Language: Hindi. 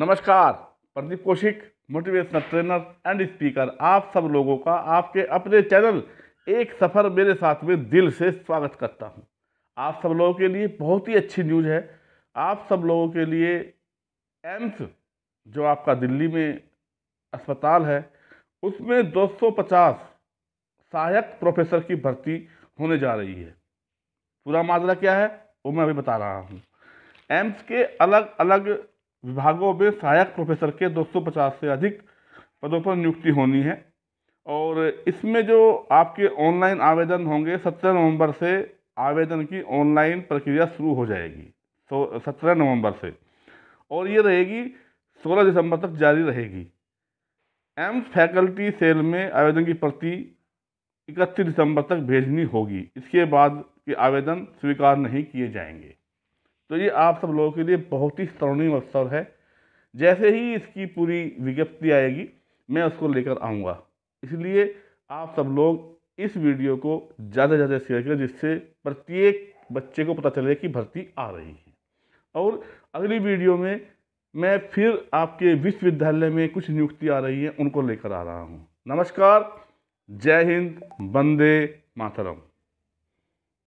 नमस्कार Pradeep Kaushik motivational trainer and speaker आप सब लोगों का आपके अपने चैनल एक सफ़र मेरे साथ में दिल से स्वागत करता हूं। आप सब लोगों के लिए बहुत ही अच्छी न्यूज़ है आप सब लोगों के लिए एम्स जो आपका दिल्ली में अस्पताल है उसमें 250 सहायक प्रोफेसर की भर्ती होने जा रही है पूरा माजरा क्या है वो मैं अभी बता रहा हूँ एम्स के अलग अलग विभागों में सहायक प्रोफेसर के 250 से अधिक पदों पर नियुक्ति होनी है और इसमें जो आपके ऑनलाइन आवेदन होंगे सत्रह नवंबर से आवेदन की ऑनलाइन प्रक्रिया शुरू हो जाएगी सो सत्रह नवंबर से और ये रहेगी सोलह दिसंबर तक जारी रहेगी एम्स फैकल्टी सेल में आवेदन की प्रति इकतीस दिसंबर तक भेजनी होगी इसके बाद के आवेदन स्वीकार नहीं किए जाएंगे तो ये आप सब लोगों के लिए बहुत ही स्वर्णिम अवसर है जैसे ही इसकी पूरी विज्ञप्ति आएगी मैं उसको लेकर आऊँगा इसलिए आप सब लोग इस वीडियो को ज़्यादा से ज़्यादा शेयर करें जिससे प्रत्येक बच्चे को पता चले कि भर्ती आ रही है और अगली वीडियो में मैं फिर आपके विश्वविद्यालय में कुछ नियुक्ति आ रही है उनको लेकर आ रहा हूँ नमस्कार जय हिंद वंदे मातरम